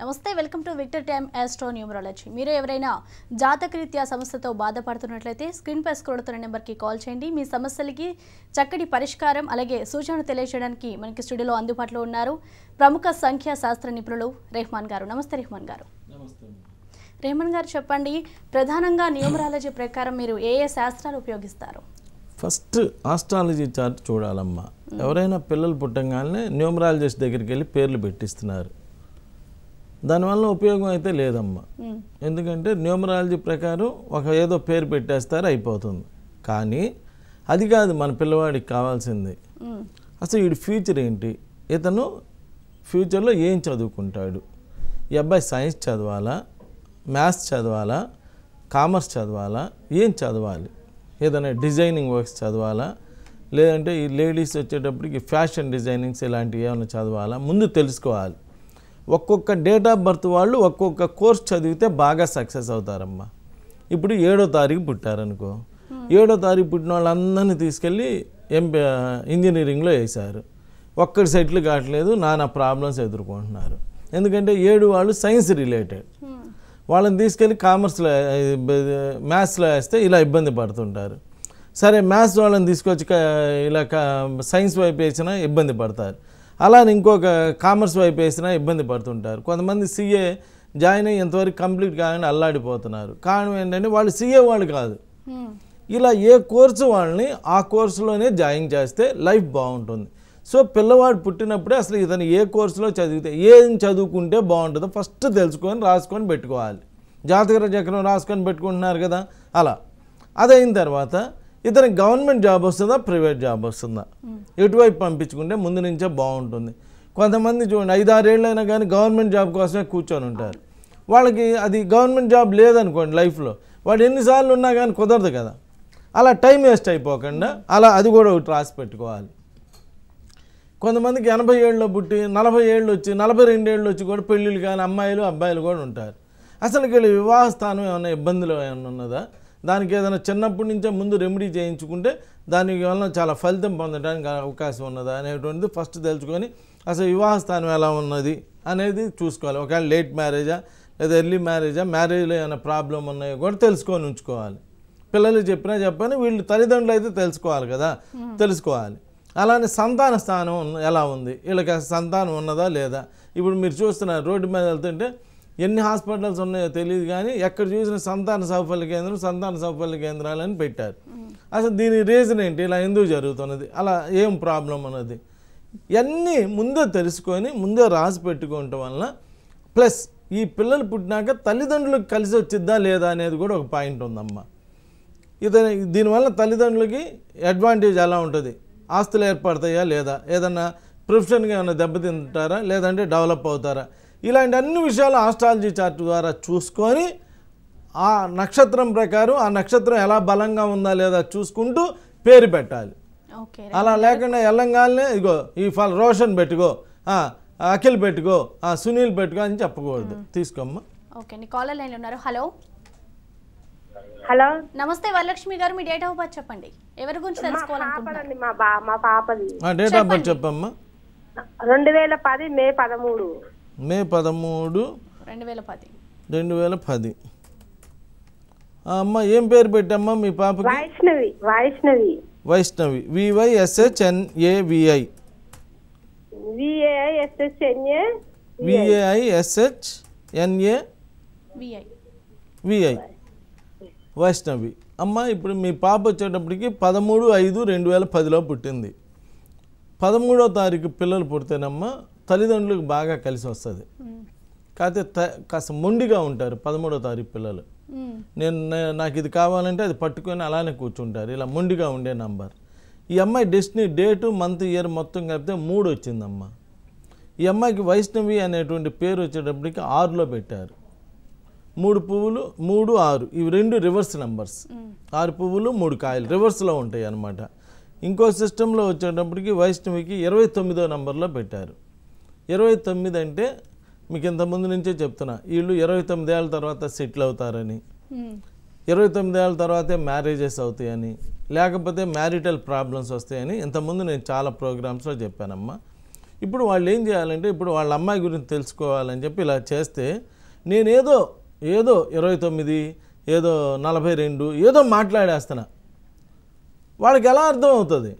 నమస్తే welcome to Victor time astro numerology మీరు ఎవరైనా జాతకరీత్యా సమస్యతో బాధపడుతున్నట్లయితే స్క్రీన్ పై స్క్రోడుతున్న నెంబర్కి కాల్ చేయండి మీ సమస్యలకి చక్కటి పరిష్కారం అలాగే సూచనలు తెలియజేయడానికి మనకి స్టూడియోలో అందుబాటులో ఉన్నారు ప్రముఖ సంఖ్యా శాస్త్ర నిపుణులు రెహమాన్ గారు నమస్తే రెహమాన్ గారు రెహమాన్ గారు చెప్పండి ప్రధానంగా న్యూమరాలజీ ప్రకారం మీరు ఏ ఏ శాస్త్రాలు ఉపయోగిస్తారు ఫస్ట్ ఆస్ట్రాలజీ చార్ట్ చూడాలమ్మా ఎవరైనా పిల్లలు పుట్టంగానే న్యూమరాలజిస్ట్ దగ్గరికి వెళ్ళి పేర్లు పెట్టిస్తున్నారు దానివల్ల ఉపయోగం అయితే లేదమ్మా ఎందుకంటే న్యూమరాలజీ ప్రకారం ఒక ఏదో పేరు పెట్టేస్తారు అయిపోతుంది కానీ అది కాదు మన పిల్లవాడికి కావాల్సింది అసలు వీడి ఫ్యూచర్ ఏంటి ఇతను ఫ్యూచర్లో ఏం చదువుకుంటాడు ఈ అబ్బాయి సైన్స్ చదవాలా మ్యాథ్స్ చదవాలా కామర్స్ చదవాలా ఏం చదవాలి ఏదైనా డిజైనింగ్ వర్క్స్ చదవాలా లేదంటే ఈ లేడీస్ వచ్చేటప్పటికి ఫ్యాషన్ డిజైనింగ్స్ ఇలాంటివి ఏమైనా చదవాలా ముందు తెలుసుకోవాలి ఒక్కొక్క డేట్ ఆఫ్ బర్త్ వాళ్ళు ఒక్కొక్క కోర్స్ చదివితే బాగా సక్సెస్ అవుతారమ్మా ఇప్పుడు ఏడో తారీఖు పుట్టారనుకో ఏడో తారీఖు పుట్టిన వాళ్ళందరినీ తీసుకెళ్ళి ఎంపీ ఇంజనీరింగ్లో వేశారు ఒక్కటి సెటిల్ కావట్లేదు నానా ప్రాబ్లమ్స్ ఎదుర్కొంటున్నారు ఎందుకంటే ఏడు వాళ్ళు సైన్స్ రిలేటెడ్ వాళ్ళని తీసుకెళ్ళి కామర్స్లో మ్యాథ్స్లో వేస్తే ఇలా ఇబ్బంది పడుతుంటారు సరే మ్యాథ్స్ వాళ్ళని తీసుకొచ్చి ఇలా సైన్స్ వైపు వేసినా ఇబ్బంది పడతారు అలానే ఇంకొక కామర్స్ వైపు వేసినా ఇబ్బంది పడుతుంటారు కొంతమంది సీఏ జాయిన్ అయ్యి ఇంతవరకు కంప్లీట్ కాదని అల్లాడిపోతున్నారు కారణం ఏంటంటే వాళ్ళు సీఏ వాళ్ళు కాదు ఇలా ఏ కోర్సు వాళ్ళని ఆ కోర్సులోనే జాయిన్ చేస్తే లైఫ్ బాగుంటుంది సో పిల్లవాడు పుట్టినప్పుడే అసలు ఇతను ఏ కోర్సులో చదివితే ఏం చదువుకుంటే బాగుంటుందో ఫస్ట్ తెలుసుకొని రాసుకొని పెట్టుకోవాలి జాతక చక్రం రాసుకొని పెట్టుకుంటున్నారు కదా అలా అదైన తర్వాత ఇతనికి గవర్నమెంట్ జాబ్ వస్తుందా ప్రైవేట్ జాబ్ వస్తుందా ఎటువైపు hmm. పంపించుకుంటే ముందు నుంచే బాగుంటుంది కొంతమంది చూడండి ఐదారేళ్ళైనా కానీ గవర్నమెంట్ జాబ్ కోసమే కూర్చొని ఉంటారు వాళ్ళకి అది గవర్నమెంట్ జాబ్ లేదనుకోండి లైఫ్లో వాడు ఎన్నిసార్లు ఉన్నా కానీ కుదరదు కదా అలా టైం వేస్ట్ అయిపోకుండా అలా అది కూడా ఒకటి రాసి పెట్టుకోవాలి కొంతమందికి ఎనభై ఏళ్ళలో పుట్టి నలభై ఏళ్ళు వచ్చి నలభై రెండేళ్ళు వచ్చి కూడా పెళ్ళిళ్ళు కానీ అమ్మాయిలు అబ్బాయిలు కూడా ఉంటారు అసలు వీళ్ళు వివాహ స్థానం ఏమైనా ఇబ్బందులు ఏమైనా ఉన్నదా దానికి ఏదైనా చిన్నప్పటి నుంచే ముందు రెమెడీ చేయించుకుంటే దానికి వలన చాలా ఫలితం పొందడానికి అవకాశం ఉన్నదా అనేటువంటిది ఫస్ట్ తెలుసుకొని అసలు వివాహ స్థానం ఎలా ఉన్నది అనేది చూసుకోవాలి ఒకవేళ లేట్ మ్యారేజా లేదా ఎర్లీ మ్యారేజా మ్యారేజ్లో ఏమైనా ప్రాబ్లం ఉన్నాయో కూడా తెలుసుకొని ఉంచుకోవాలి పిల్లలు చెప్పినా చెప్పని వీళ్ళు తల్లిదండ్రులు అయితే తెలుసుకోవాలి కదా hmm. తెలుసుకోవాలి అలానే సంతాన స్థానం ఎలా ఉంది వీళ్ళకి సంతానం ఉన్నదా లేదా ఇప్పుడు మీరు చూస్తున్నారు రోడ్డు మీద వెళ్తుంటే ఎన్ని హాస్పిటల్స్ ఉన్నాయో తెలియదు కానీ ఎక్కడ చూసిన సంతాన సౌఫల్య కేంద్రం సంతాన సౌఫల్య కేంద్రాలని పెట్టారు అసలు దీని రీజన్ ఏంటి ఇలా ఎందుకు జరుగుతున్నది అలా ఏం ప్రాబ్లం అన్నది ఇవన్నీ ముందే తెలుసుకొని ముందే రాసి పెట్టుకోవటం వలన ప్లస్ ఈ పిల్లలు పుట్టినాక తల్లిదండ్రులకు కలిసి వచ్చిద్దా లేదా అనేది కూడా ఒక పాయింట్ ఉందమ్మా ఇతని దీనివల్ల తల్లిదండ్రులకి అడ్వాంటేజ్ ఎలా ఉంటుంది ఆస్తులు ఏర్పడతాయా లేదా ఏదన్నా ప్రొఫెషన్గా ఏమైనా దెబ్బతింటారా లేదంటే డెవలప్ అవుతారా ఇలాంటి అన్ని విషయాలు ఆస్ట్రాలజీ చార్ట్ ద్వారా చూసుకొని ఆ నక్షత్రం ప్రకారం ఆ నక్షత్రం ఎలా బలంగా ఉందా లేదా చూసుకుంటూ పేరు పెట్టాలి అలా లేకుండా వెళ్ళంగానే ఇగో ఈ ఫల రోషన్ పెట్టుకో అఖిల్ పెట్టుకో సునీల్ పెట్టుకో అని చెప్పకూడదు తీసుకోమ్మా ఓకే కాలర్ లైన్లో ఉన్నారు హలో హలో నమస్తే వరలక్ష్మి గారు మీ డేట్ ఆఫ్ బర్త్ చెప్పండి ఎవరి గురించి తెలుసుకోవాలనుకుంటున్నారు డేట్ ఆఫ్ బర్త్ చెప్పమ్మా రెండు వేల పది మే పదమూడు మే పదమూడు రెండు వేల పది రెండు వేల పది అమ్మ ఏం పేరు పెట్టమ్మా మీ పాపకి వైష్ణవి వైష్ణవి వైష్ణవి వివైఎస్హెచ్ఎన్ఏవిఐ ఎన్ఏ విఐ విఐ వైష్ణవి అమ్మ ఇప్పుడు మీ పాప వచ్చేటప్పటికి పదమూడు ఐదు రెండు వేల పదిలో పుట్టింది పదమూడో తారీఖు పిల్లలు పుడితేనమ్మా తల్లిదండ్రులకు బాగా కలిసి వస్తుంది కాకపోతే త కాస్త మొండిగా ఉంటారు పదమూడో తారీఖు పిల్లలు నేను నాకు ఇది కావాలంటే అది పట్టుకొని అలానే కూర్చుంటారు ఇలా మొండిగా ఉండే నంబర్ ఈ అమ్మాయి డెస్టినీ డేటు మంత్ ఇయర్ మొత్తం కలిపితే మూడు వచ్చిందమ్మ ఈ అమ్మాయికి వైష్ణవి అనేటువంటి పేరు వచ్చేటప్పటికి ఆరులో పెట్టారు మూడు పువ్వులు మూడు ఆరు ఇవి రెండు రివర్స్ నెంబర్స్ ఆరు పువ్వులు మూడు కాయలు రివర్స్లో ఉంటాయి అన్నమాట ఇంకో సిస్టంలో వచ్చేటప్పటికి వైష్ణవికి ఇరవై తొమ్మిదో నెంబర్లో పెట్టారు ఇరవై తొమ్మిది అంటే మీకు ఇంతకుముందు నుంచే చెప్తున్నా వీళ్ళు ఇరవై తొమ్మిది ఏళ్ళ తర్వాత సెటిల్ అవుతారని ఇరవై తొమ్మిది ఏళ్ళ తర్వాతే మ్యారేజెస్ అవుతాయని లేకపోతే మ్యారిటల్ ప్రాబ్లమ్స్ వస్తాయని ఇంతకుముందు నేను చాలా ప్రోగ్రామ్స్లో చెప్పానమ్మా ఇప్పుడు వాళ్ళు ఏం చేయాలంటే ఇప్పుడు వాళ్ళ అమ్మాయి గురించి తెలుసుకోవాలని చెప్పి ఇలా చేస్తే నేనేదో ఏదో ఇరవై తొమ్మిది ఏదో నలభై రెండు ఏదో మాట్లాడేస్తున్నా వాళ్ళకి ఎలా అర్థం అవుతుంది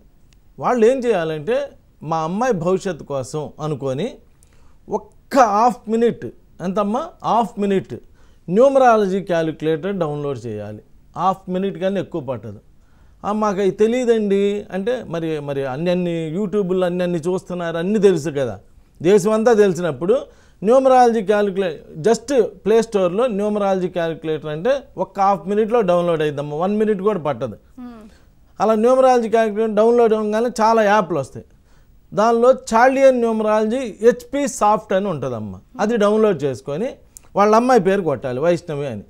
వాళ్ళు ఏం చేయాలంటే మా అమ్మాయి భవిష్యత్తు కోసం అనుకొని ఒక్క హాఫ్ మినిట్ ఎంతమ్మా half minute numerology calculator download చేయాలి హాఫ్ మినిట్ కానీ ఎక్కువ పట్టదు మాకు అవి తెలియదండి అంటే మరి మరి అన్ని అన్ని యూట్యూబ్లో అన్ని అన్ని చూస్తున్నారు అన్నీ తెలుసు కదా దేశం అంతా తెలిసినప్పుడు న్యూమరాలజీ క్యాలిక్యులేట్ జస్ట్ ప్లే స్టోర్లో న్యూమరాలజీ క్యాలిక్యులేటర్ అంటే ఒక్క హాఫ్ మినిట్లో డౌన్లోడ్ అయిద్దమ్మా వన్ మినిట్ కూడా పట్టదు అలా న్యూమరాలజీ క్యాలిక్యులేటర్ డౌన్లోడ్ అవ్వగానే చాలా యాప్లు వస్తాయి దానిలో చార్లియన్ న్యూమరాలజీ హెచ్పి సాఫ్ట్ అని ఉంటుందమ్మ అది డౌన్లోడ్ చేసుకొని వాళ్ళ అమ్మాయి పేరు కొట్టాలి వైష్ణవి అని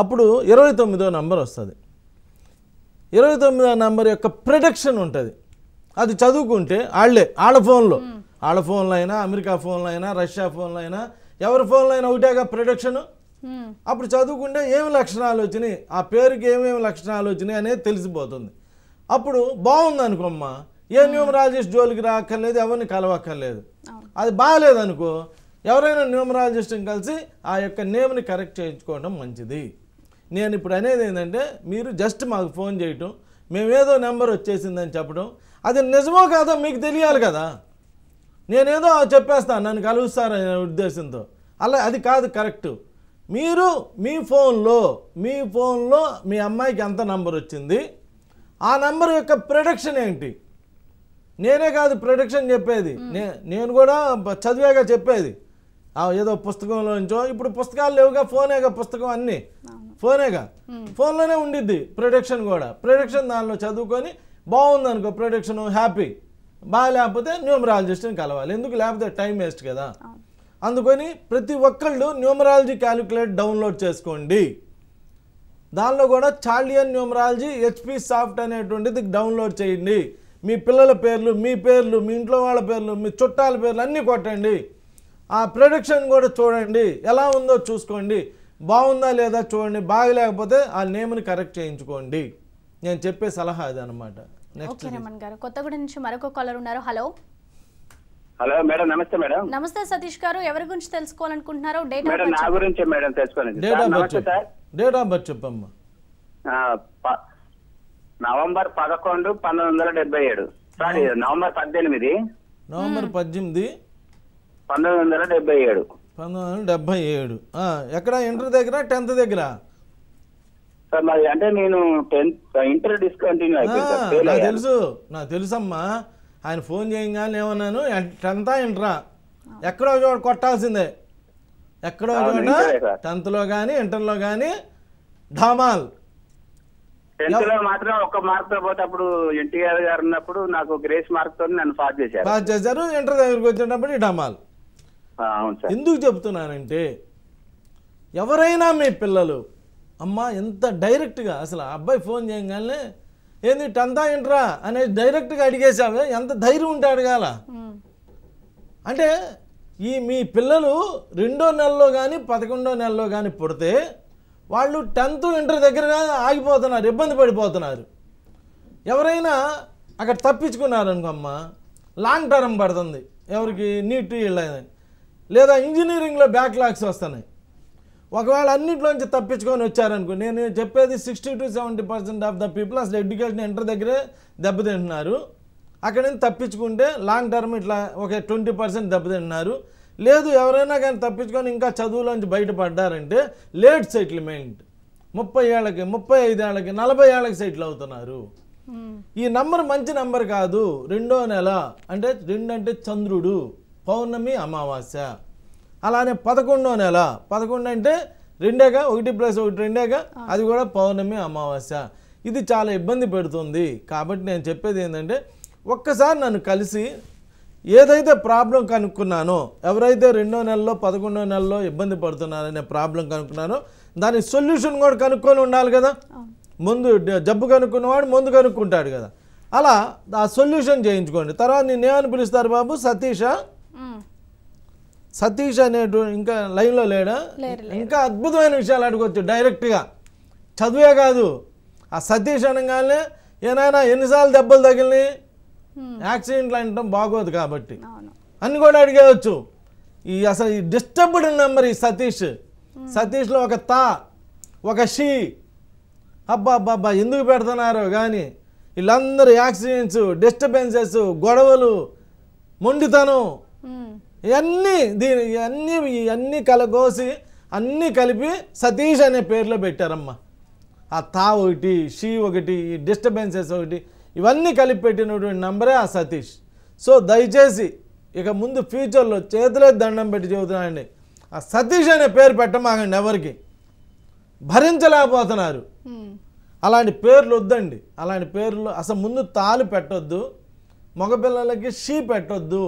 అప్పుడు ఇరవై తొమ్మిదో నంబర్ వస్తుంది ఇరవై తొమ్మిదో నంబర్ యొక్క ప్రొడక్షన్ ఉంటుంది అది చదువుకుంటే వాళ్ళే వాళ్ళ ఫోన్లో వాళ్ళ ఫోన్లో అయినా అమెరికా ఫోన్లో అయినా రష్యా ఫోన్లో అయినా ఎవరి ఫోన్లో అయినా ఒకటేగా ప్రొడక్షన్ అప్పుడు చదువుకుంటే ఏమి లక్షణాలు వచ్చినాయి ఆ పేరుకి ఏమేమి లక్షణాలు వచ్చినాయి అనేది తెలిసిపోతుంది అప్పుడు బాగుంది అనుకోమ్మా ఏ న్యూమరాలజిస్ట్ జోలికి రాక్కర్లేదు ఎవరిని కలవక్కర్లేదు అది బాగాలేదనుకో ఎవరైనా న్యూమరాలజిస్ట్ని కలిసి ఆ యొక్క నేమ్ని కరెక్ట్ చేయించుకోవడం మంచిది నేను ఇప్పుడు అనేది ఏంటంటే మీరు జస్ట్ మాకు ఫోన్ చేయటం మేమేదో నెంబర్ వచ్చేసిందని చెప్పడం అది నిజమో కాదో మీకు తెలియాలి కదా నేనేదో చెప్పేస్తాను నన్ను కలుస్తారనే ఉద్దేశంతో అలా అది కాదు కరెక్ట్ మీరు మీ ఫోన్లో మీ ఫోన్లో మీ అమ్మాయికి ఎంత నంబర్ వచ్చింది ఆ నెంబర్ యొక్క ప్రొడక్షన్ ఏంటి నేనే కాదు ప్రొడక్షన్ చెప్పేది నేను కూడా చదివేగా చెప్పేది ఏదో పుస్తకంలో నుంచో ఇప్పుడు పుస్తకాలు లేవుగా ఫోనేగా పుస్తకం అన్ని ఫోనేగా ఫోన్లోనే ఉండిద్ది ప్రొడక్షన్ కూడా ప్రొడక్షన్ దానిలో చదువుకొని బాగుంది అనుకో ప్రొడక్షన్ హ్యాపీ బాగా లేకపోతే న్యూమరాలజిస్ట్ని కలవాలి ఎందుకు లేకపోతే టైం వేస్ట్ కదా అందుకని ప్రతి ఒక్కళ్ళు న్యూమరాలజీ క్యాలిక్యులేట్ డౌన్లోడ్ చేసుకోండి దానిలో కూడా చాలియన్ న్యూమరాలజీ హెచ్పి సాఫ్ట్ అనేటువంటిది డౌన్లోడ్ చేయండి మీ పిల్లల పేర్లు మీ పేర్లు మీ ఇంట్లో వాళ్ళ పేర్లు మీ చుట్టాల పేర్లు అన్నీ కొట్టండి ఆ ప్రొడక్షన్ కూడా చూడండి ఎలా ఉందో చూసుకోండి బాగుందా లేదా చూడండి బాగలేకపోతే ఆ నేమ్ని కరెక్ట్ చేయించుకోండి నేను చెప్పే సలహా ఇది అనమాట ఓకే రమణ్ నుంచి మరొక కలర్ ఉన్నారు హలో హలో మేడం నమస్తే మేడం నమస్తే సతీష్ గారు ఎవరి గురించి తెలుసుకోవాలనుకుంటున్నారు డేట్ మేడం నా గురించి date of birth date of birth చెప్పమ్మా నవంబర్ పదకొండు పంతొమ్మిది వందల డెబ్బై ఏడు సారీ నవంబర్ పద్దెనిమిది నవంబర్ పద్దెనిమిది పంతొమ్మిది వందల డెబ్బై ఏడు పంతొమ్మిది వందల డెబ్బై ఏడు ఎక్కడ ఇంటర్ దగ్గర టెన్త్ దగ్గర సార్ మరి అంటే నేను టెన్త్ ఇంటర్ డిస్కంటిన్యూ అయిపోయింది నాకు తెలుసు నాకు తెలుసమ్మా ఆయన ఫోన్ చేయగానే ఏమన్నాను టెన్త్ ఇంటరా ఎక్కడో చోటు కొట్టాల్సిందే ఎక్కడో చోట టెన్త్లో కానీ ఇంటర్లో కానీ ధామాల్ టెన్త్ లో మాత్రం ఒక మార్క్ తో పోతే అప్పుడు ఎన్టీఆర్ గారు ఉన్నప్పుడు నాకు గ్రేస్ మార్క్ తో నన్ను పాస్ చేశారు పాస్ చేశారు ఇంటర్ దగ్గరికి వచ్చేటప్పుడు డమాల్ ఎందుకు చెప్తున్నానంటే ఎవరైనా మీ పిల్లలు అమ్మ ఎంత డైరెక్ట్గా అసలు అబ్బాయి ఫోన్ చేయగానే ఏంది టంతా ఇంటరా అనేది డైరెక్ట్గా అడిగేసావే ఎంత ధైర్యం ఉంటే అడగాల అంటే ఈ మీ పిల్లలు రెండో నెలలో కానీ పదకొండో నెలలో కానీ పుడితే వాళ్ళు టెన్త్ ఇంటర్ దగ్గర ఆగిపోతున్నారు ఇబ్బంది పడిపోతున్నారు ఎవరైనా అక్కడ తప్పించుకున్నారనుకోమ్మ లాంగ్ టర్మ్ పడుతుంది ఎవరికి నీట్ వెళ్ళదని లేదా ఇంజనీరింగ్లో బ్యాక్లాగ్స్ వస్తున్నాయి ఒకవేళ అన్నింటిలోంచి తప్పించుకొని వచ్చారనుకో నేను చెప్పేది sixty two seventy percent of the people అసలు ఎడ్యుకేషన్ ఇంటర్ దగ్గరే దెబ్బతింటున్నారు అక్కడ నుంచి తప్పించుకుంటే లాంగ్ టర్మ్ ఇట్లా ఒక ట్వంటీ పర్సెంట్ దెబ్బతింటున్నారు లేదు ఎవరైనా కానీ తప్పించుకొని ఇంకా చదువులోంచి బయటపడ్డారంటే లేట్ సెటిల్మెంట్ ముప్పై ఏళ్ళకి ముప్పై ఐదేళ్ళకి నలభై ఏళ్ళకి సెటిల్ అవుతున్నారు ఈ నంబర్ మంచి నంబర్ కాదు రెండో నెల అంటే రెండు అంటే చంద్రుడు పౌర్ణమి అమావాస్య అలానే పదకొండో నెల పదకొండు అంటే రెండేగా ఒకటి ప్లస్ ఒకటి రెండేగా అది కూడా పౌర్ణమి అమావాస్య ఇది చాలా ఇబ్బంది పెడుతుంది కాబట్టి నేను చెప్పేది ఏంటంటే ఒక్కసారి నన్ను కలిసి ఏదైతే ప్రాబ్లం కనుక్కున్నానో ఎవరైతే రెండో నెలలో పదకొండో నెలలో ఇబ్బంది పడుతున్నారనే ప్రాబ్లం కనుక్కున్నానో దాని సొల్యూషన్ కూడా కనుక్కొని ఉండాలి కదా ముందు జబ్బు కనుక్కున్నవాడు ముందు కనుక్కుంటాడు కదా అలా ఆ సొల్యూషన్ చేయించుకోండి తర్వాత నేనేమని పిలుస్తారు బాబు సతీష సతీష్ అనేటు ఇంకా లైన్లో లేడా ఇంకా అద్భుతమైన విషయాలు అడగొచ్చు డైరెక్ట్గా చదివే కాదు ఆ సతీష్ అనగానే ఏనాయన ఎన్నిసార్లు దెబ్బలు తగిలినాయి Hmm. యాక్సిడెంట్లు అంటాం బాగోదు కాబట్టి అని కూడా అడిగేయచ్చు ఈ అసలు ఈ డిస్టర్బ్డ్ నెంబర్ ఈ సతీష్ సతీష్లో ఒక తా ఒక షీ అబ్బా అబ్బా ఎందుకు పెడుతున్నారు కానీ వీళ్ళందరూ యాక్సిడెంట్స్ డిస్టర్బెన్సెస్ గొడవలు మొండితనం hmm. ఇవన్నీ దీని ఇవన్నీ ఇవన్నీ కలగోసి అన్నీ కలిపి సతీష్ అనే పేర్లో పెట్టారమ్మా ఆ తా ఒకటి షీ ఒకటి డిస్టర్బెన్సెస్ ఒకటి ఇవన్నీ కలిపి పెట్టినటువంటి నంబరే ఆ సతీష్ సో దయచేసి ఇక ముందు ఫ్యూచర్లో చేతులే దండం పెట్టి చెబుతున్నానండి ఆ సతీష్ అనే పేరు పెట్టమాగండి ఎవరికి భరించలేకపోతున్నారు అలాంటి పేర్లు వద్దండి అలాంటి పేర్లు అసలు ముందు తాలు పెట్టొద్దు మగపిల్లలకి షీ పెట్టొద్దు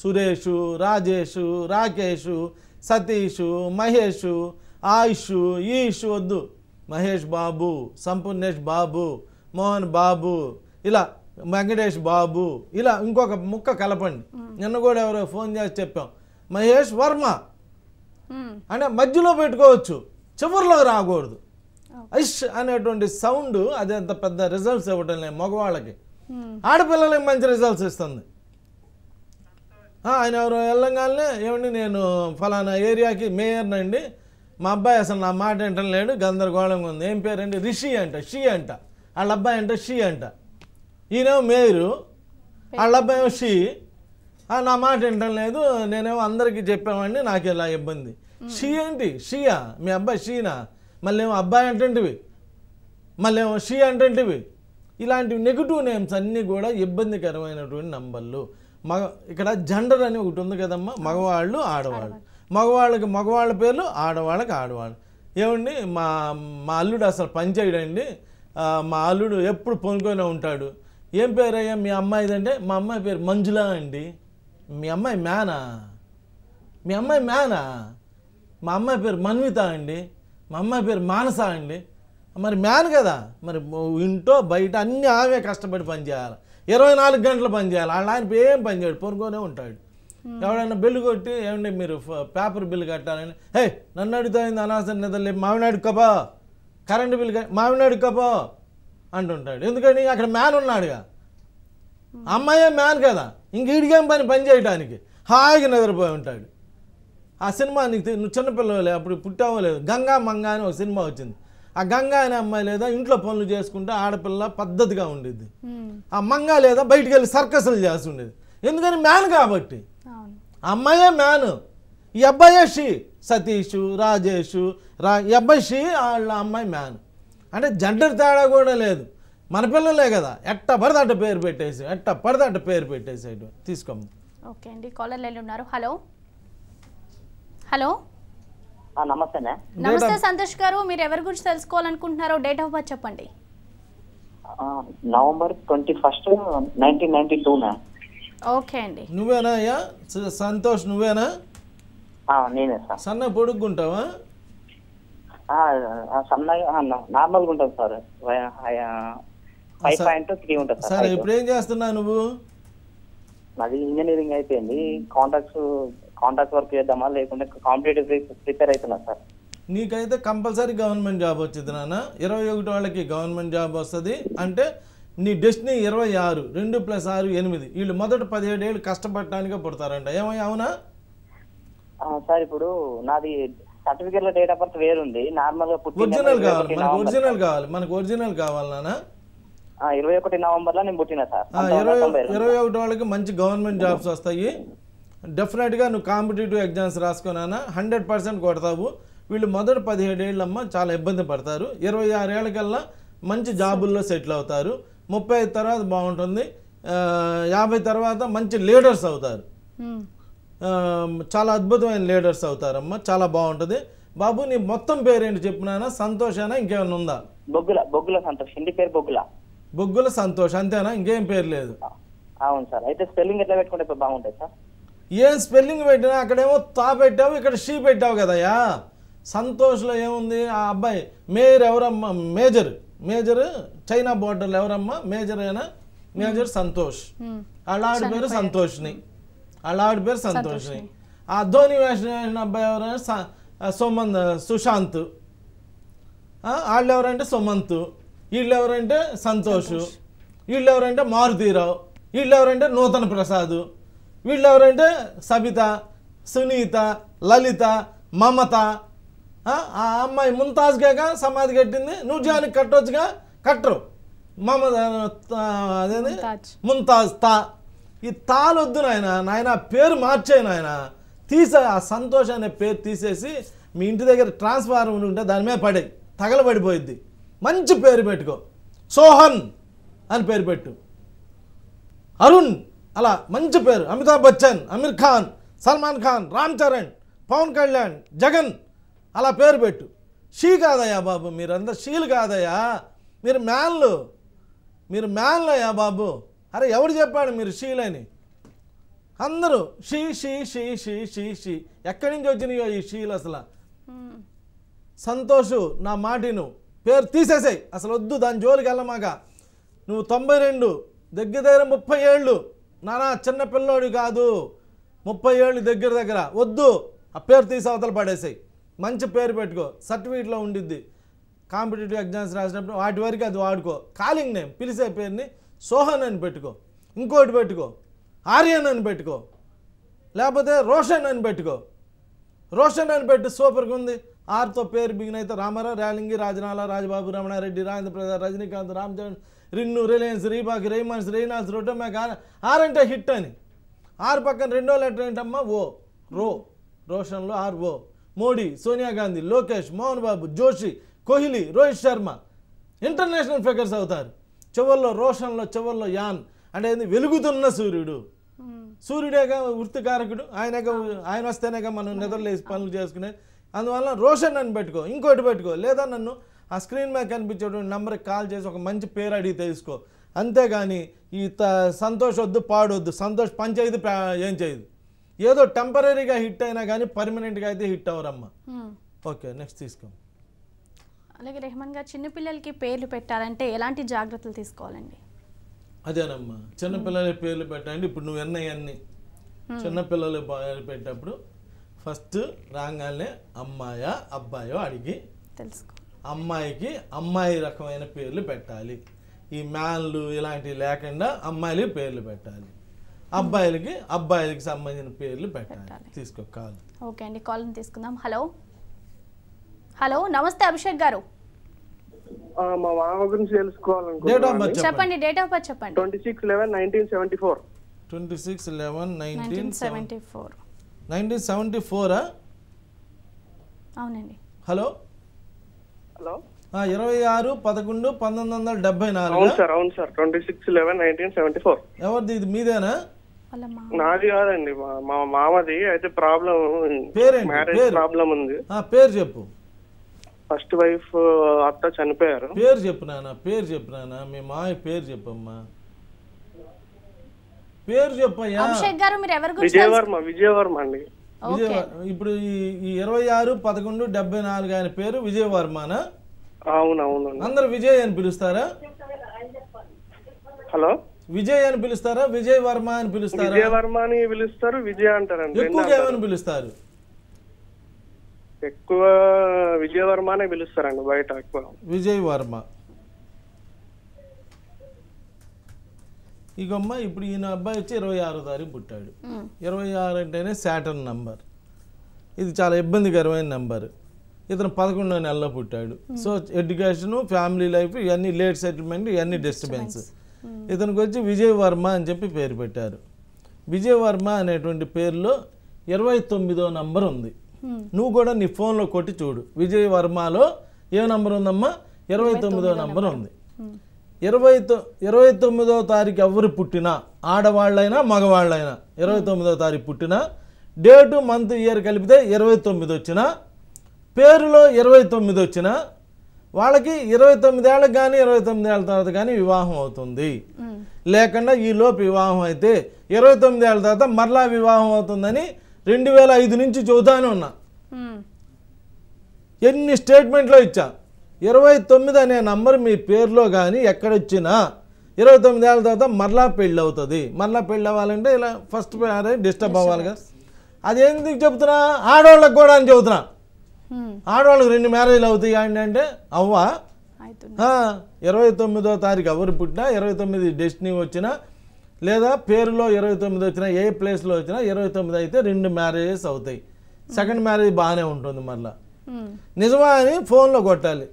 సురేష్ రాజేషు రాకేష్ సతీషు మహేష్ ఆయుషు ఈషు వద్దు మహేష్ బాబు సంపూర్ణేష్ బాబు మోహన్ బాబు ఇలా వెంకటేష్ బాబు ఇలా ఇంకొక ముక్క కలపండి నిన్న కూడా ఎవరో ఫోన్ చేసి చెప్పాం మహేష్ వర్మ అంటే మధ్యలో పెట్టుకోవచ్చు చివరిలో రాకూడదు ఐష్ అనేటువంటి సౌండ్ అది అంత పెద్ద రిజల్ట్స్ ఇవ్వటం లేదు మగవాళ్ళకి ఆడపిల్లలకి మంచి రిజల్ట్స్ ఇస్తుంది ఆయన ఎవరు వెళ్ళంగానే ఏమండి నేను ఫలానా ఏరియాకి మేయర్నండి మా అబ్బాయి అసలు నా మాట వింటలేడు లేడు గందరగోళంగా ఉంది ఏం పేరండి రిషి అంట షీ అంట వాళ్ళ అబ్బాయి అంట షీ అంట ఈయనేమో మేయరు వాళ్ళ అబ్బాయి వచ్చి నా మాట వినటం లేదు నేనేమో అందరికీ చెప్పామండి నాకు ఇలా ఇబ్బంది hmm. షీ ఏంటి షీయా మీ అబ్బాయి షీనా మళ్ళీ ఏమో అబ్బాయి అంటుంటివి మళ్ళీ ఏమో షీ అంటుంటివి ఇలాంటివి నెగిటివ్ నేమ్స్ అన్నీ కూడా ఇబ్బందికరమైనటువంటి నంబర్లు మగ ఇక్కడ జెండర్ అని ఒకటి ఉంది కదమ్మా hmm. మగవాళ్ళు ఆడవాళ్ళు మగవాళ్ళకి మగవాళ్ళ పేర్లు ఆడవాళ్ళకి ఆడవాళ్ళు ఏమండి మా మా అల్లుడు అసలు పనిచేయడండి మా అల్లుడు ఎప్పుడు పొనుకొనే ఉంటాడు ఏం అయ్యా మీ అంటే మా అమ్మాయి పేరు మంజుల అండి మీ అమ్మాయి మేనా మీ అమ్మాయి మేనా మా అమ్మాయి పేరు మన్విత అండి మా అమ్మాయి పేరు మానస అండి మరి మేన్ కదా మరి ఇంట్లో బయట అన్నీ ఆమె కష్టపడి పనిచేయాలి ఇరవై నాలుగు గంటలు పనిచేయాలి వాళ్ళ ఆయన ఏం పనిచేయడు పొరుగునే ఉంటాడు ఎవడైనా బిల్లు కొట్టి ఏమండి మీరు పేపర్ బిల్లు కట్టాలని హే నన్ను అడుగుతుంది నిద్ర నిద్రలే మావినాడు కపో కరెంటు బిల్లు మావినాడు కపో అంటుంటాడు ఎందుకని అక్కడ మ్యాన్ ఉన్నాడుగా అమ్మాయే మ్యాన్ కదా ఇంక ఇడిగేం పని పని చేయడానికి హాయిగా నిద్రపోయి ఉంటాడు ఆ సినిమా నీకు నువ్వు చిన్నపిల్లలే అప్పుడు పుట్టామో లేదు గంగా మంగా అని ఒక సినిమా వచ్చింది ఆ గంగా అనే అమ్మాయి లేదా ఇంట్లో పనులు చేసుకుంటే ఆడపిల్ల పద్ధతిగా ఉండేది ఆ మంగా లేదా బయటికి వెళ్ళి సర్కస్లు చేస్తుండేది ఎందుకని మ్యాన్ కాబట్టి అమ్మాయే మ్యాన్ ఈ అబ్బాయే షీ సతీష్ రాజేష్ రా ఈ అబ్బాయి షీ వాళ్ళ అమ్మాయి మ్యాన్ అంటే జెండర్ తేడా కూడా లేదు మన పిల్లలే కదా ఎట్ట పడదంట పేరు పెట్టేసి ఎట్ట పడదంట పేరు పెట్టేసి తీసుకోము ఓకే అండి కాలర్ లైన్ ఉన్నారు హలో హలో నమస్తే నమస్తే సంతోష్ గారు మీరు ఎవరి గురించి తెలుసుకోవాలనుకుంటున్నారో డేట్ ఆఫ్ బర్త్ చెప్పండి November twenty first nineteen ninety two okay అండి నువ్వేనా అయ్యా సంతోష్ నువ్వేనా నేనే సార్ సన్న పొడుగుంటావా సన్నగా నార్మల్గా ఉంటుంది సార్ ఫైవ్ పాయింట్ త్రీ ఉంటుంది సార్ ఇప్పుడు ఏం చేస్తున్నావు నువ్వు నాది ఇంజనీరింగ్ అయిపోయింది కాంట్రాక్ట్స్ కాంట్రాక్ట్ వర్క్ చేద్దామా లేకుంటే కాంపిటేటివ్ ప్రిపేర్ అవుతున్నా సార్ నీకైతే కంపల్సరీ గవర్నమెంట్ జాబ్ వచ్చింది నాన్న ఇరవై ఒకటి వాళ్ళకి గవర్నమెంట్ జాబ్ వస్తుంది అంటే నీ డెస్టినీ ఇరవై ఆరు రెండు ప్లస్ ఆరు ఎనిమిది వీళ్ళు మొదట పదిహేడు ఏళ్ళు కష్టపడటానికే పుడతారంట ఏమై అవునా సార్ ఇప్పుడు నాది సర్టిఫికేట్ డేట్ ఆఫ్ బర్త్ వేరుంది నార్మల్ గా ఒరిజినల్ కావాలి మనకు ఒరిజినల్ కావాలి మనకు ఒరిజినల్ కావాలా ఇరవై ఒకటి నవంబర్ లో నేను పుట్టినా సార్ ఇరవై ఒకటి వాళ్ళకి మంచి గవర్నమెంట్ జాబ్స్ వస్తాయి డెఫినెట్ గా నువ్వు కాంపిటేటివ్ ఎగ్జామ్స్ రాసుకున్నానా హండ్రెడ్ పర్సెంట్ కొడతావు వీళ్ళు మొదటి పదిహేడేళ్ళమ్మ చాలా ఇబ్బంది పడతారు ఇరవై కల్లా మంచి జాబుల్లో సెటిల్ అవుతారు ముప్పై తర్వాత బాగుంటుంది యాభై తర్వాత మంచి లీడర్స్ అవుతారు hmm. చాలా అద్భుతమైన లీడర్స్ అవుతారమ్మా చాలా బాగుంటుంది బాబు నీ మొత్తం పేరేంటి సంతోష అయినా ఇంకేమైనా ఉందా బొగ్గుల బొగ్గుల సంతోష్ ఇంటి పేరు బొగ్గుల బొగ్గుల సంతోష్ అంతేనా ఇంకేం పేరు లేదు అవును సార్ అయితే స్పెల్లింగ్ ఎట్లా పెట్టుకుంటే బాగుంటుంది సార్ ఏం స్పెల్లింగ్ పెట్టినా అక్కడేమో తా పెట్టావు ఇక్కడ షీ పెట్టావు కదయ్యా సంతోష్లో ఏముంది ఆ అబ్బాయి మేయర్ ఎవరమ్మా మేజర్ మేజర్ చైనా బోర్డర్లో ఎవరమ్మా మేజర్ అయినా మేజర్ సంతోష్ అలాడి పేరు సంతోష్ని వాళ్ళ ఆవిడ పేరు సంతోషిని ఆ ధోని వేషం వేసిన అబ్బాయి ఎవరంటే సుమంత్ సుశాంత్ వాళ్ళు ఎవరంటే సుమంత్ వీళ్ళు ఎవరంటే సంతోష్ వీళ్ళు ఎవరంటే మారుతీరావు వీళ్ళు ఎవరంటే నూతన ప్రసాద్ వీళ్ళు ఎవరంటే సబిత సునీత లలిత మమత ఆ అమ్మాయి ముంతాజ్గా సమాధి కట్టింది నువ్వు జానికి కట్టొచ్చుగా కట్టరు మమత అదే ముంతాజ్ తా ఈ తాళొద్దు నాయన నాయన పేరు మార్చే నాయన తీసే ఆ సంతోష్ అనే పేరు తీసేసి మీ ఇంటి దగ్గర ట్రాన్స్ఫార్మర్ ఉంటే దాని మీద పడే తగలబడిపోయిద్ది మంచి పేరు పెట్టుకో సోహన్ అని పేరు పెట్టు అరుణ్ అలా మంచి పేరు అమితాబ్ బచ్చన్ అమీర్ ఖాన్ సల్మాన్ ఖాన్ రామ్ చరణ్ పవన్ కళ్యాణ్ జగన్ అలా పేరు పెట్టు షీ కాదయ్యా బాబు మీరందరు షీలు కాదయ్యా మీరు మ్యాన్లు మీరు అయ్యా బాబు అరే ఎవడు చెప్పాడు మీరు షీలని అందరూ she she she she she she ఎక్కడి నుంచి వచ్చినాయో ఈ షీలు అసలు సంతోషు నా మాటిను పేరు తీసేసాయి అసలు వద్దు దాని జోలికి వెళ్ళమాక నువ్వు తొంభై రెండు దగ్గర దగ్గర ముప్పై ఏళ్ళు నానా చిన్న పిల్లోడు కాదు ముప్పై ఏళ్ళు దగ్గర దగ్గర వద్దు ఆ పేరు తీసి అవతల పడేసాయి మంచి పేరు పెట్టుకో సర్టిఫికేట్లో ఉండిద్ది కాంపిటేటివ్ ఎగ్జామ్స్ రాసినప్పుడు వాటి వరకు అది వాడుకో కాలింగ్ నేమ్ పిలిచే పేరుని సోహన్ అని పెట్టుకో ఇంకోటి పెట్టుకో ఆర్యన్ అని పెట్టుకో లేకపోతే రోషన్ అని పెట్టుకో రోషన్ అని పెట్టి సూపర్గా ఉంది ఆర్తో పేరు బిగిన అయితే రామారావు రాలింగి రాజనాల రాజబాబు రమణారెడ్డి రాజేంద్ర ప్రసాద్ రజనీకాంత్ రామచరణ్ రిన్ను రిలయన్స్ రీబాక్ రేమాన్స్ రోటో రొట్టమ్యాక్ ఆర్ ఆరంటే హిట్ అని ఆరు పక్కన రెండో లెటర్ ఏంటమ్మా ఓ రో రోషన్లో R O Modi Sonia Gandhi Lokesh Mohan Babu Joshi Kohli Rohit Sharma international figures అవుతారు చివరిలో రోషన్లో చివరిలో యాన్ అంటే వెలుగుతున్న సూర్యుడు సూర్యుడే వృత్తికారకుడు ఆయన ఆయన వస్తేనేగా మనం నిద్రలేసి పనులు చేసుకునే అందువల్ల రోషన్ అని పెట్టుకో ఇంకోటి పెట్టుకో లేదా నన్ను ఆ స్క్రీన్ మీద కనిపించేటువంటి నెంబర్కి కాల్ చేసి ఒక మంచి పేరు అడిగి తెలుసుకో అంతేగాని ఈ త సంతోష్ వద్దు పాడొద్దు సంతోష్ పంచాయతీ ఏం చేయదు ఏదో టెంపరీగా హిట్ అయినా కానీ పర్మనెంట్గా అయితే హిట్ అవరమ్మా ఓకే నెక్స్ట్ తీసుకోండి అలాగే రెహమాన్ గారు చిన్నపిల్లలకి పేర్లు పెట్టాలంటే ఎలాంటి జాగ్రత్తలు తీసుకోవాలండి అదేనమ్మా చిన్నపిల్లల పేర్లు పెట్టండి ఇప్పుడు నువ్వు ఎన్నయ్యన్ని చిన్నపిల్లల పేర్లు పెట్టేటప్పుడు ఫస్ట్ రాగానే అమ్మాయా అబ్బాయో అడిగి తెలుసుకో అమ్మాయికి అమ్మాయి రకమైన పేర్లు పెట్టాలి ఈ మ్యాన్లు ఇలాంటివి లేకుండా అమ్మాయిలకి పేర్లు పెట్టాలి అబ్బాయిలకి అబ్బాయిలకి సంబంధించిన పేర్లు పెట్టాలి తీసుకో కాల్ ఓకే అండి కాల్ తీసుకుందాం హలో హలో నమస్తే అభిషేక్ గారు మా మామ గురించి తెలుసుకోవాలనుకుంటున్నాను చెప్పండి డేట్ ఆఫ్ బర్త్ చెప్పండి twenty six eleven nineteen seventy four twenty six eleven nineteen seventy four nineteen seventy ఫోరా అవునండి హలో హలో ఇరవై ఆరు పదకొండు పంతొమ్మిది వందల డెబ్బై నాలుగు సార్ అవును sir twenty six eleven nineteen seventy four ఎవరిది ఇది మీదేనా నాది కాదండి మా మామది అయితే ప్రాబ్లం మ్యారేజ్ ప్రాబ్లం ఉంది పేరు చెప్పు ఫస్ట్ వైఫ్ అత్త చనిపోయారు పేరు చెప్పు నాన్న పేరు చెప్పు నాన్న మీ మాయ పేరు చెప్పమ్మా పేరు చెప్పయ్యా విజయవర్మ విజయవర్మ అండి ఇప్పుడు ఈ ఇరవై ఆరు పదకొండు డెబ్బై నాలుగు ఆయన పేరు విజయవర్మనా అవునవును అందరు విజయ్ అని పిలుస్తారా హలో విజయ్ అని పిలుస్తారా విజయ్ వర్మ అని పిలుస్తారా విజయవర్మ అని పిలుస్తారు విజయ్ అంటారండి ఎక్కువగా ఏమని పిలుస్తారు ఎక్కువ విజయవర్మ వర్మ అనే పిలుస్తారండి బయట ఎక్కువ విజయ్ వర్మ ఇగమ్మ ఇప్పుడు ఈయన అబ్బాయి వచ్చి ఇరవై ఆరో తారీఖు పుట్టాడు ఇరవై ఆరు అంటేనే శాటర్న్ నంబర్ ఇది చాలా ఇబ్బందికరమైన నెంబర్ ఇతను పదకొండో నెలలో పుట్టాడు సో ఎడ్యుకేషను ఫ్యామిలీ లైఫ్ ఇవన్నీ లేట్ సెటిల్మెంట్ ఇవన్నీ డిస్టర్బెన్స్ ఇతనికి వచ్చి విజయ్ వర్మ అని చెప్పి పేరు పెట్టారు విజయవర్మ అనేటువంటి పేరులో ఇరవై తొమ్మిదో నంబర్ ఉంది నువ్వు కూడా నీ ఫోన్లో కొట్టి చూడు విజయ్ వర్మలో ఏ నంబర్ ఉందమ్మా ఇరవై తొమ్మిదో నంబర్ ఉంది ఇరవై తొ ఇరవై తొమ్మిదో తారీఖు ఎవరు పుట్టినా ఆడవాళ్ళైనా మగవాళ్ళైనా ఇరవై తొమ్మిదో తారీఖు పుట్టినా డేటు మంత్ ఇయర్ కలిపితే ఇరవై తొమ్మిది వచ్చిన పేరులో ఇరవై తొమ్మిది వచ్చిన వాళ్ళకి ఇరవై తొమ్మిదేళ్ళకి కానీ ఇరవై తొమ్మిదేళ్ళ తర్వాత కానీ వివాహం అవుతుంది లేకుండా ఈలోపు వివాహం అయితే ఇరవై తొమ్మిదేళ్ళ తర్వాత మరలా వివాహం అవుతుందని రెండు వేల ఐదు నుంచి చెబుతానే ఉన్నా ఎన్ని స్టేట్మెంట్లో ఇచ్చా ఇరవై తొమ్మిది అనే నంబర్ మీ పేరులో కానీ ఎక్కడొచ్చినా ఇరవై తొమ్మిది ఏళ్ళ తర్వాత మరలా పెళ్ళి అవుతుంది మరలా పెళ్ళి అవ్వాలంటే ఇలా ఫస్ట్ అదే డిస్టర్బ్ అవ్వాలి కదా అది ఎందుకు చెబుతున్నా ఆడవాళ్ళకి కూడా అని చెబుతున్నా ఆడవాళ్ళకి రెండు మ్యారేజ్లు అవుతాయి అండి అంటే అవ్వా ఇరవై తొమ్మిదో తారీఖు ఎవరు పుట్టినా ఇరవై తొమ్మిది డెస్టినీ వచ్చినా లేదా పేరులో ఇరవై తొమ్మిది వచ్చినా ఏ ప్లేస్లో వచ్చినా ఇరవై తొమ్మిది అయితే రెండు మ్యారేజెస్ అవుతాయి సెకండ్ మ్యారేజ్ బాగానే ఉంటుంది మళ్ళీ hmm. నిజమా అని ఫోన్లో కొట్టాలి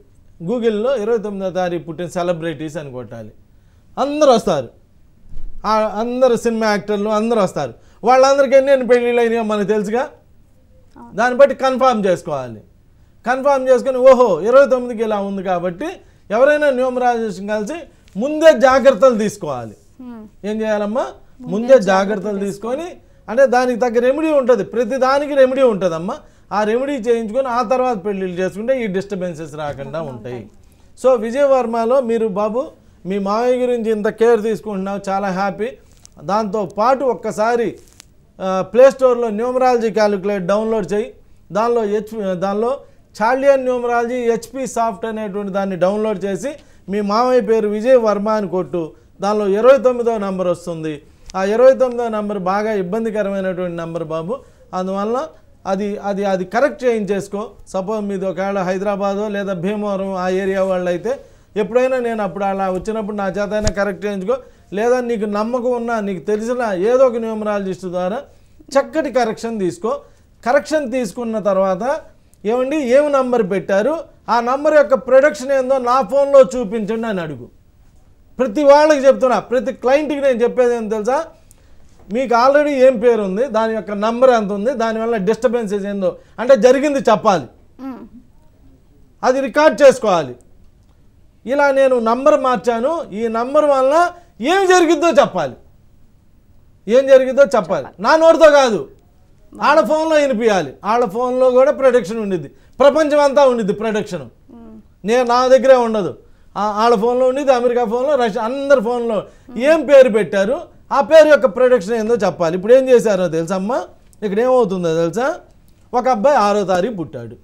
గూగుల్లో ఇరవై తొమ్మిదో తారీఖు పుట్టిన సెలబ్రిటీస్ అని కొట్టాలి అందరూ వస్తారు అందరు సినిమా యాక్టర్లు అందరూ వస్తారు వాళ్ళందరికీ ఎన్ని పెళ్ళిళ్ళు అయినాయో మనకు తెలుసుగా దాన్ని బట్టి కన్ఫామ్ చేసుకోవాలి కన్ఫామ్ చేసుకొని ఓహో ఇరవై తొమ్మిదికి ఇలా ఉంది కాబట్టి ఎవరైనా న్యూమరాజేషన్ కలిసి ముందే జాగ్రత్తలు తీసుకోవాలి Hmm. ఏం చేయాలమ్మా ముందే జాగ్రత్తలు తీసుకొని అంటే దానికి తగ్గ రెమెడీ ఉంటుంది ప్రతి దానికి రెమెడీ ఉంటుంది అమ్మా ఆ రెమెడీ చేయించుకొని ఆ తర్వాత పెళ్ళిళ్ళు చేసుకుంటే ఈ డిస్టర్బెన్సెస్ రాకుండా ఉంటాయి సో విజయవర్మలో మీరు బాబు మీ మావయ్య గురించి ఇంత కేర్ తీసుకుంటున్నావు చాలా హ్యాపీ దాంతో పాటు ఒక్కసారి ప్లేస్టోర్లో న్యూమరాలజీ క్యాలిక్యులేట్ డౌన్లోడ్ చేయి దానిలో హెచ్ దానిలో చాలియన్ న్యూమరాలజీ హెచ్పి సాఫ్ట్ అనేటువంటి దాన్ని డౌన్లోడ్ చేసి మీ మామయ్య పేరు విజయ్ వర్మ అని కొట్టు దానిలో ఇరవై తొమ్మిదో నెంబర్ వస్తుంది ఆ ఇరవై తొమ్మిదో నెంబర్ బాగా ఇబ్బందికరమైనటువంటి నెంబర్ బాబు అందువల్ల అది అది అది కరెక్ట్ చేయించేసుకో సపోజ్ మీది ఒకవేళ హైదరాబాదో లేదా భీమవరం ఆ ఏరియా వాళ్ళు అయితే ఎప్పుడైనా నేను అప్పుడు అలా వచ్చినప్పుడు నా చేత అయినా కరెక్ట్ చేయించుకో లేదా నీకు నమ్మకం ఉన్నా నీకు తెలిసిన ఏదో ఒక న్యూమరాలజిస్ట్ ద్వారా చక్కటి కరెక్షన్ తీసుకో కరెక్షన్ తీసుకున్న తర్వాత ఏమండి ఏమి నంబర్ పెట్టారు ఆ నంబర్ యొక్క ప్రొడక్షన్ ఏందో నా ఫోన్లో చూపించండి అని అడుగు ప్రతి వాళ్ళకి చెప్తున్నా ప్రతి క్లయింట్కి నేను చెప్పేది ఏం తెలుసా మీకు ఆల్రెడీ ఏం పేరు ఉంది దాని యొక్క నంబర్ ఎంత ఉంది దానివల్ల డిస్టర్బెన్సెస్ ఏందో అంటే జరిగింది చెప్పాలి అది రికార్డ్ చేసుకోవాలి ఇలా నేను నంబర్ మార్చాను ఈ నంబర్ వల్ల ఏం జరిగిద్దో చెప్పాలి ఏం జరిగిద్దో చెప్పాలి నా నోటితో కాదు ఆడ ఫోన్లో వినిపించాలి ఆడ ఫోన్లో కూడా ప్రొడక్షన్ ఉండిద్ది ప్రపంచం అంతా ఉండిద్ది ప్రొడక్షన్ నేను నా దగ్గరే ఉండదు వాళ్ళ ఫోన్లో ఉండేది అమెరికా ఫోన్లో రష్యా అందరి ఫోన్లో ఏం పేరు పెట్టారు ఆ పేరు యొక్క ప్రొడక్షన్ ఏందో చెప్పాలి ఇప్పుడు ఏం చేశారో తెలుసమ్మా ఇక్కడ ఏమవుతుందో తెలుసా ఒక అబ్బాయి ఆరో తారీఖు పుట్టాడు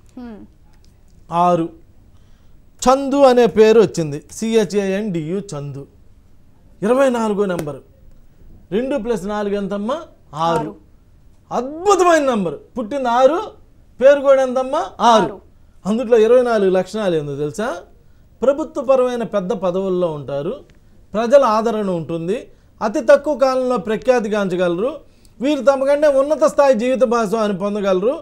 ఆరు చందు అనే పేరు వచ్చింది సిహెచ్ఏఎన్డియు చందు ఇరవై నాలుగో నెంబరు రెండు ప్లస్ నాలుగు ఎంతమ్మా ఆరు అద్భుతమైన నెంబరు పుట్టిన ఆరు పేరు కూడా ఎంతమ్మా ఆరు అందుట్లో ఇరవై నాలుగు లక్షణాలు ఏందో తెలుసా ప్రభుత్వపరమైన పెద్ద పదవుల్లో ఉంటారు ప్రజల ఆదరణ ఉంటుంది అతి తక్కువ కాలంలో ప్రఖ్యాతిగాంచగలరు వీరు తమకంటే ఉన్నత స్థాయి జీవిత భాగస్వామిని పొందగలరు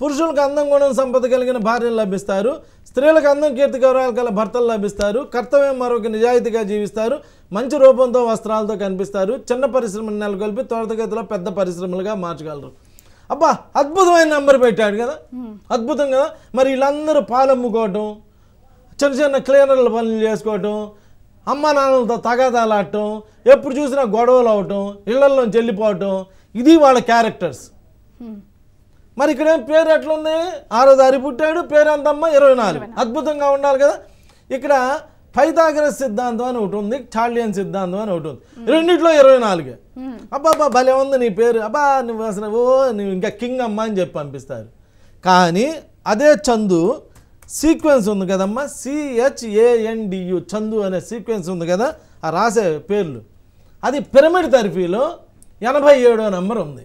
పురుషులకు అందం గుణం సంపద కలిగిన భార్యలు లభిస్తారు స్త్రీలకు అందం కీర్తి గౌరవాలు గల భర్తలు లభిస్తారు కర్తవ్యం మరొక నిజాయితీగా జీవిస్తారు మంచి రూపంతో వస్త్రాలతో కనిపిస్తారు చిన్న పరిశ్రమను నెలకొల్పి త్వరతగతిలో పెద్ద పరిశ్రమలుగా మార్చగలరు అబ్బా అద్భుతమైన నెంబర్ పెట్టాడు కదా అద్భుతం కదా మరి వీళ్ళందరూ పాలమ్ముకోవటం చిన్న చిన్న క్లీనర్ల పనులు చేసుకోవటం అమ్మ నాన్నలతో తగాదాలాడటం ఎప్పుడు చూసినా గొడవలు అవటం ఇళ్లలో చెల్లిపోవటం ఇది వాళ్ళ క్యారెక్టర్స్ మరి ఇక్కడేం పేరు ఎట్లుంది ఆరో దారి పుట్టాడు పేరు ఎంతమ్మ ఇరవై నాలుగు అద్భుతంగా ఉండాలి కదా ఇక్కడ పైతాగ్రస్ సిద్ధాంతం అని ఒకటి ఉంది చాళ్యన్ సిద్ధాంతం అని ఒకటి ఉంది రెండిట్లో ఇరవై నాలుగే అబ్బా అబ్బా భలే ఉంది నీ పేరు అబ్బా నువ్వు అసలు ఓ నువ్వు ఇంకా కింగ్ అమ్మ అని చెప్పి పంపిస్తారు కానీ అదే చందు సీక్వెన్స్ ఉంది కదమ్మా సిహెచ్ఏఎన్డియు చందు అనే సీక్వెన్స్ ఉంది కదా ఆ రాసే పేర్లు అది పిరమిడ్ థెరపీలో ఎనభై ఏడో నెంబర్ ఉంది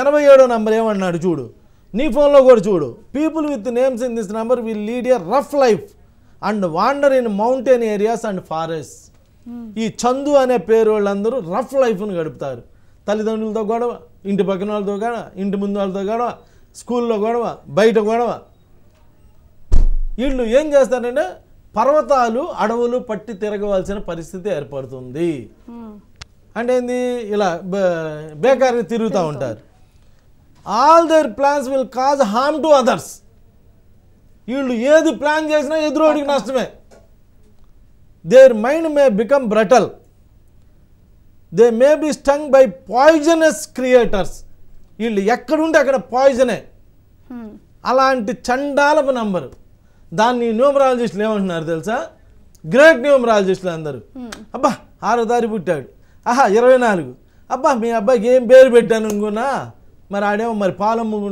ఎనభై ఏడో నెంబర్ ఏమన్నాడు చూడు నీ ఫోన్లో కూడా చూడు people with names in this number will lead a rough life and wander in mountain areas and forest ఈ చందు అనే పేరు వాళ్ళందరూ రఫ్ లైఫ్ను గడుపుతారు తల్లిదండ్రులతో గొడవ ఇంటి పక్కన వాళ్ళతో గొడవ ఇంటి ముందు వాళ్ళతో గొడవ స్కూల్లో గొడవ బయట గొడవ వీళ్ళు ఏం చేస్తారంటే పర్వతాలు అడవులు పట్టి తిరగవలసిన పరిస్థితి ఏర్పడుతుంది అంటే ఏంది ఇలా బేకారీ తిరుగుతూ ఉంటారు all their plans will cause harm to others వీళ్ళు ఏది ప్లాన్ చేసినా ఎదురోడికి నష్టమే their mind may become brutal they may be stung by poisonous creators వీళ్ళు ఎక్కడుంటే అక్కడ పాయిజనే hmm. అలాంటి చండాలపు నంబరు దాన్ని న్యూమరాలజిస్టులు ఏమంటున్నారు తెలుసా గ్రేట్ న్యూమరాలజిస్టులు అందరు అబ్బా ఆరో తారీఖు పుట్టాడు ఆహా ఇరవై నాలుగు అబ్బా మీ అబ్బాయికి ఏం పేరు పెట్టాను అనుకున్నా మరి ఆడేమో మరి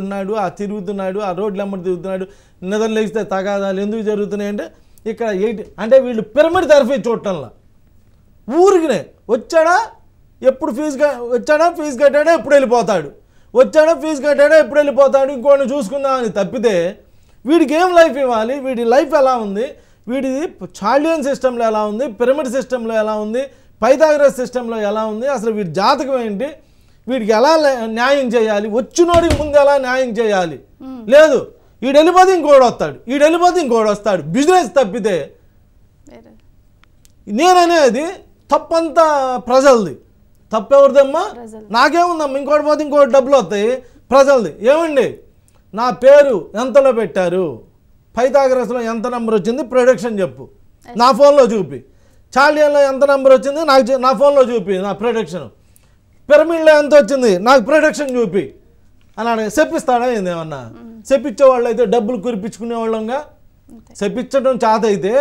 ఉన్నాడు ఆ తిరుగుతున్నాడు ఆ రోడ్లు అమ్మడి తిరుగుతున్నాడు నిద్ర లేస్తే తగాదాలు ఎందుకు జరుగుతున్నాయి అంటే ఇక్కడ ఎయిట్ అంటే వీళ్ళు పిరమిడ్ తరఫీ చూడటంలా ఊరికినే వచ్చాడా ఎప్పుడు ఫీజు వచ్చాడా ఫీజు కట్టాడా ఎప్పుడు వెళ్ళిపోతాడు వచ్చాడా ఫీజు కట్టాడా ఎప్పుడు వెళ్ళిపోతాడు ఇంకోటి చూసుకుందామని తప్పితే వీడికి ఏం లైఫ్ ఇవ్వాలి వీడి లైఫ్ ఎలా ఉంది వీడిది చాల్డియన్ సిస్టంలో ఎలా ఉంది పిరమిడ్ సిస్టంలో ఎలా ఉంది పైథాగరస్ సిస్టంలో ఎలా ఉంది అసలు వీడి జాతకం ఏంటి వీడికి ఎలా న్యాయం చేయాలి వచ్చినోడికి ముందు ఎలా న్యాయం చేయాలి లేదు వీడు వెళ్ళిపోతే ఇంకోడు వస్తాడు వీడు వెళ్ళిపోతే ఇంకోడు వస్తాడు బిజినెస్ తప్పితే నేననేది తప్పంతా ప్రజలది తప్పెవరిదమ్మా నాకేముందమ్మా ఇంకోటి పోతే ఇంకోటి డబ్బులు వస్తాయి ప్రజలది ఏమండి నా పేరు ఎంతలో పెట్టారు పైతాగ్రస్లో ఎంత నెంబర్ వచ్చింది ప్రొడక్షన్ చెప్పు నా ఫోన్లో చూపి చాలియన్లో ఎంత నెంబర్ వచ్చింది నాకు నా ఫోన్లో చూపి నా ప్రొడక్షన్ పిరమిడ్లో ఎంత వచ్చింది నాకు ప్రొడక్షన్ చూపి అని అడిగి చెప్పిస్తాడా ఏమన్నా చెప్పించే వాళ్ళు అయితే డబ్బులు కురిపించుకునే వాళ్ళంగా చెప్పించడం చేత అయితే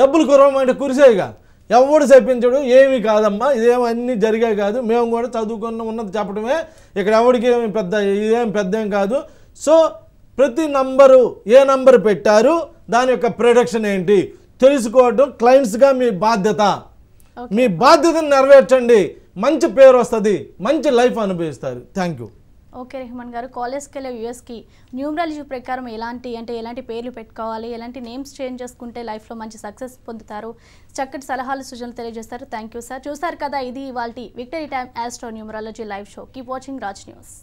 డబ్బులు కురవమంటే కురిసేయిగా ఎవడు చెప్పించడు ఏమి కాదమ్మా ఇదేమన్నీ జరిగే కాదు మేము కూడా చదువుకున్న ఉన్నది చెప్పడమే ఇక్కడ ఎవరికి ఏమి పెద్ద ఇదేం పెద్ద ఏం కాదు సో ప్రతి నంబరు ఏ నంబర్ పెట్టారు దాని యొక్క ప్రొడక్షన్ ఏంటి తెలుసుకోవడం క్లయింట్స్గా మీ బాధ్యత మీ బాధ్యతను నెరవేర్చండి మంచి పేరు వస్తుంది మంచి లైఫ్ అనుభవిస్తారు థ్యాంక్ యూ ఓకే రెహమాన్ గారు కాలేజ్కి వెళ్ళే యూఎస్కి న్యూమరాలజీ ప్రకారం ఎలాంటి అంటే ఎలాంటి పేర్లు పెట్టుకోవాలి ఎలాంటి నేమ్స్ చేంజ్ చేసుకుంటే లైఫ్లో మంచి సక్సెస్ పొందుతారు చక్కటి సలహాలు సూచనలు తెలియజేస్తారు థ్యాంక్ యూ సార్ చూసారు కదా ఇది వాళ్ళ victory time astro numerology live show keep watching Raj news